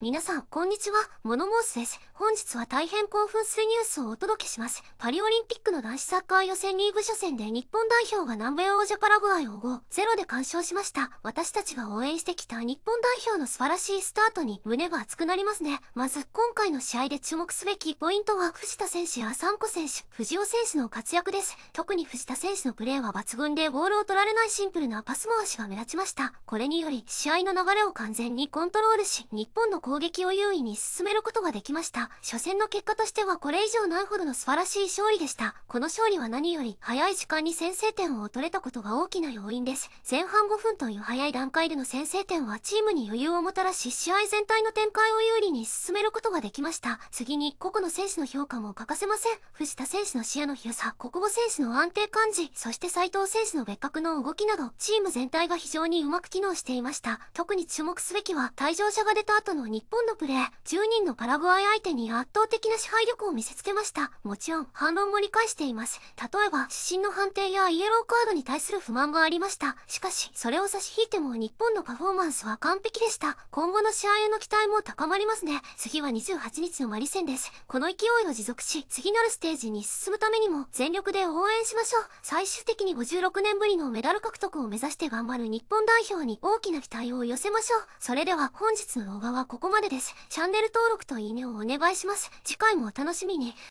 皆さん、こんにちは。モノモースです。本日は大変興奮するニュースをお届けします。パリオリンピックの男子サッカー予選リーグ初戦で日本代表が南米王者パラグアイを5-0で完勝しました。私たちが応援してきた日本代表の素晴らしいスタートに胸が熱くなりますね。まず、今回の試合で注目すべきポイントは藤田選手やサンコ選手、藤尾選手の活躍です。特に藤田選手のプレーは抜群でボールを取られないシンプルなパス回しが目立ちました。これにより、試合の流れを完全にコントロールし、日本の攻撃を優位に進めることができました初戦の結果としてはこれ以上ないほどの素晴らしい勝利でしたこの勝利は何より早い時間に先制点を取れたことが大きな要因です前半5分という早い段階での先制点はチームに余裕をもたらし試合全体の展開を有利に進めることができました次に個々の選手の評価も欠かせません藤田選手の視野の広さ国語選手の安定感じそして斉藤選手の別格の動きなどチーム全体が非常にうまく機能していました特に注目すべきは退場者が出た後の2日本のプレー、10人のパラグアイ相手に圧倒的な支配力を見せつけました。もちろん、反論も理解しています。例えば、指針の判定やイエローカードに対する不満がありました。しかし、それを差し引いても日本のパフォーマンスは完璧でした。今後の試合への期待も高まりますね。次は28日のマリ戦です。この勢いを持続し、次なるステージに進むためにも、全力で応援しましょう。最終的に56年ぶりのメダル獲得を目指して頑張る日本代表に大きな期待を寄せましょう。それでは本日の動画はここここまでです。チャンネル登録といいねをお願いします。次回もお楽しみに。